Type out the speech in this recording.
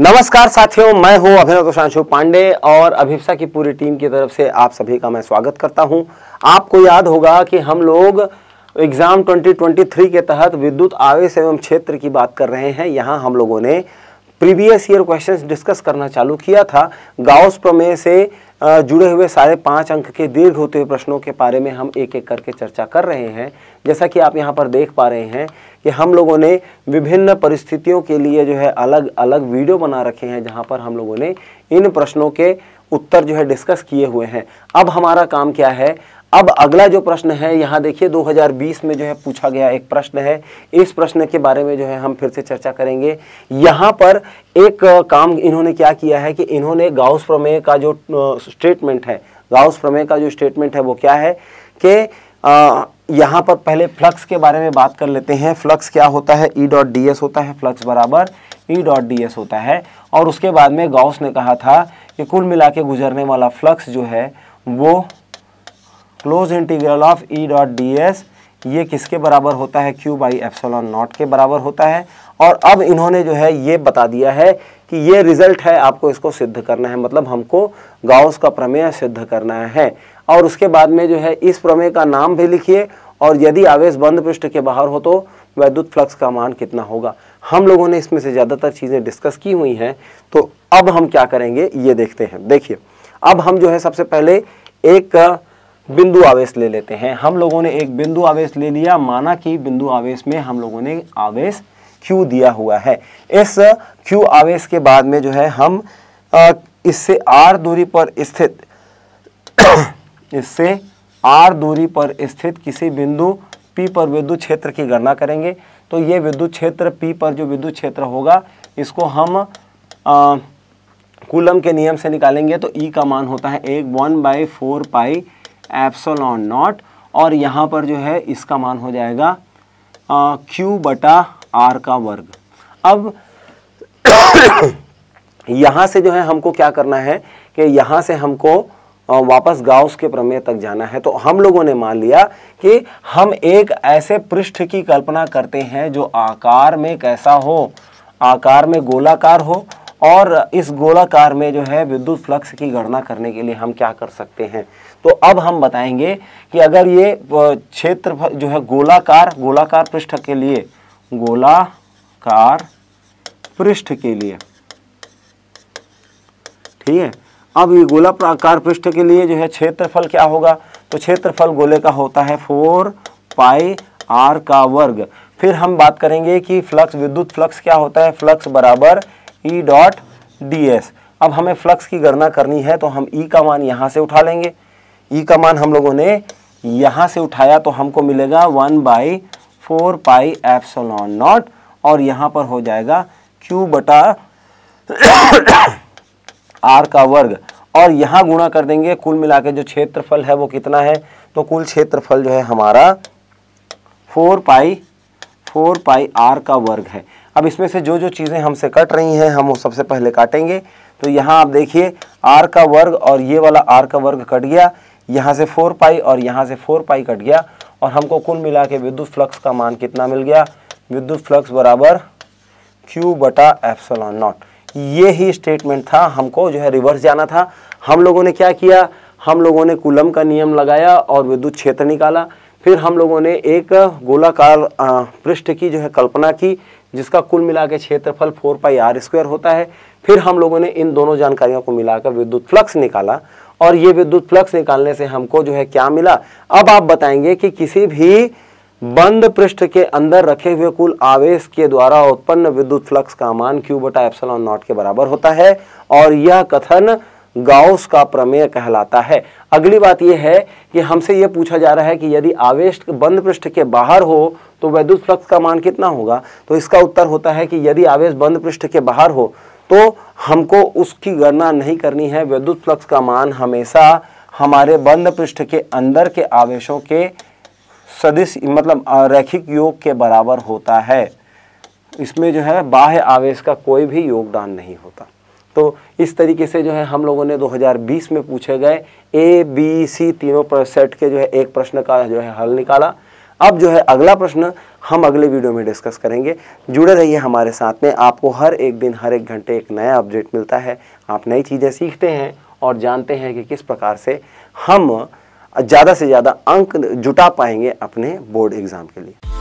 नमस्कार साथियों मैं हूं अभिनव सुशांशु पांडे और अभिप्सा की पूरी टीम की तरफ से आप सभी का मैं स्वागत करता हूं आपको याद होगा कि हम लोग एग्ज़ाम 2023 के तहत विद्युत आवेश एवं क्षेत्र की बात कर रहे हैं यहाँ हम लोगों ने प्रीवियस ईयर क्वेश्चंस डिस्कस करना चालू किया था गाउस प्रमेय से जुड़े हुए सारे पाँच अंक के दीर्घ होते हुए प्रश्नों के बारे में हम एक एक करके चर्चा कर रहे हैं जैसा कि आप यहाँ पर देख पा रहे हैं कि हम लोगों ने विभिन्न परिस्थितियों के लिए जो है अलग अलग वीडियो बना रखे हैं जहाँ पर हम लोगों ने इन प्रश्नों के उत्तर जो है डिस्कस किए हुए हैं अब हमारा काम क्या है अब अगला जो प्रश्न है यहाँ देखिए 2020 में जो है पूछा गया एक प्रश्न है इस प्रश्न के बारे में जो है हम फिर से चर्चा करेंगे यहाँ पर एक काम इन्होंने क्या किया है कि इन्होंने गाउस प्रमेय का जो स्टेटमेंट है गाउस प्रमेय का जो स्टेटमेंट है वो क्या है कि यहाँ पर पहले फ्लक्स के बारे में बात कर लेते हैं फ्लक्स क्या होता है ई डॉट डी एस होता है फ्लक्स बराबर ई डॉट डी एस होता है और उसके बाद में गाउस ने कहा था कि कुल मिला के गुजरने वाला फ्लक्स जो है वो close integral of E dot D S ये किसके बराबर होता है क्यू बाई एप्सलॉन नॉट के बराबर होता है और अब इन्होंने जो है ये बता दिया है कि ये रिजल्ट है आपको इसको सिद्ध करना है मतलब हमको गाउस का प्रमेय सिद्ध करना है और उसके बाद में जो है इस प्रमेय का नाम भी लिखिए और यदि आवेश बंद पृष्ठ के बाहर हो तो वैद्युत फ्लक्स का मान कितना होगा हम लोगों ने इसमें से ज़्यादातर चीज़ें डिस्कस की हुई हैं तो अब हम क्या करेंगे ये देखते हैं देखिए अब हम जो है सबसे पहले एक बिंदु आवेश ले लेते हैं हम लोगों ने एक बिंदु आवेश ले लिया माना कि बिंदु आवेश में हम लोगों ने आवेश Q दिया हुआ है इस Q आवेश के बाद में जो है हम इससे R दूरी पर स्थित इससे R दूरी पर स्थित किसी बिंदु P पर विद्युत क्षेत्र की गणना करेंगे तो ये विद्युत क्षेत्र P पर जो विद्युत क्षेत्र होगा इसको हम आ, कूलम के नियम से निकालेंगे तो E का मान होता है एक one by four pi epsilon naught और यहाँ पर जो है इसका मान हो जाएगा Q बटा R का वर्ग अब यहाँ से जो है हमको क्या करना है कि यहाँ से हमको वापस गाउस के प्रमेय तक जाना है तो हम लोगों ने मान लिया कि हम एक ऐसे पृष्ठ की कल्पना करते हैं जो आकार में कैसा हो आकार में गोलाकार हो और इस गोलाकार में जो है विद्युत फ्लक्स की गणना करने के लिए हम क्या कर सकते हैं तो अब हम बताएंगे कि अगर ये क्षेत्र जो है गोलाकार गोलाकार पृष्ठ के लिए गोलाकार पृष्ठ के लिए ठीक है अब ये गोलाकार पृष्ठ के लिए जो है क्षेत्रफल क्या होगा तो क्षेत्रफल गोले का होता है फोर पाई आर का वर्ग फिर हम बात करेंगे कि फ्लक्स विद्युत फ्लक्स क्या होता है फ्लक्स बराबर ई डॉट डी एस अब हमें फ्लक्स की गणना करनी है तो हम ई e का मान यहाँ से उठा लेंगे ई e का मान हम लोगों ने यहाँ से उठाया तो हमको मिलेगा one by four pi epsilon naught और यहाँ पर हो जाएगा क्यू बटा आर का वर्ग और यहाँ गुणा कर देंगे कुल मिला के जो क्षेत्रफल है वो कितना है तो कुल क्षेत्रफल जो है हमारा four pi four pi R का वर्ग है अब इसमें से जो जो चीज़ें हमसे कट रही हैं हम वो सबसे पहले काटेंगे तो यहाँ आप देखिए आर का वर्ग और ये वाला आर का वर्ग कट गया यहाँ से फोर पाई और यहाँ से फोर पाई कट गया और हमको कुल मिला के विद्युत फ्लक्स का मान कितना मिल गया विद्युत फ्लक्स बराबर क्यू बटा एफ्सलॉन नॉट ये ही स्टेटमेंट था हमको जो है रिवर्स जाना था हम लोगों ने क्या किया हम लोगों ने कुलम का नियम लगाया और विद्युत क्षेत्र निकाला फिर हम लोगों ने एक गोलाकार पृष्ठ की जो है कल्पना की जिसका कुल मिला के क्षेत्रफल फोर पाई आर स्क्वायर होता है फिर हम लोगों ने इन दोनों जानकारियों को मिलाकर विद्युत फ्लक्स निकाला और ये विद्युत फ्लक्स निकालने से हमको जो है क्या मिला अब आप बताएंगे कि किसी भी बंद पृष्ठ के अंदर रखे हुए कुल आवेश के द्वारा उत्पन्न विद्युत फ्लक्स का मान क्यू बटा एप्सलॉन नॉट के बराबर होता है और यह कथन गाउस का प्रमेय कहलाता है अगली बात यह है कि हमसे यह पूछा जा रहा है कि यदि आवेश बंद पृष्ठ के बाहर हो तो वैद्युत फ्लक्स का मान कितना होगा तो इसका उत्तर होता है कि यदि आवेश बंद पृष्ठ के बाहर हो तो हमको उसकी गणना नहीं करनी है वैद्युत फ्लक्स का मान हमेशा हमारे बंद पृष्ठ के अंदर के आवेशों के सदिश मतलब रैखिक योग के बराबर होता है इसमें जो है बाह्य आवेश का कोई भी योगदान नहीं होता तो इस तरीके से जो है हम लोगों ने 2020 में पूछे गए ए बी सी तीनों सेट के जो है एक प्रश्न का जो है हल निकाला अब जो है अगला प्रश्न हम अगले वीडियो में डिस्कस करेंगे जुड़े रहिए हमारे साथ में आपको हर एक दिन हर एक घंटे एक नया अपडेट मिलता है आप नई चीज़ें सीखते हैं और जानते हैं कि किस प्रकार से हम ज़्यादा से ज़्यादा अंक जुटा पाएंगे अपने बोर्ड एग्ज़ाम के लिए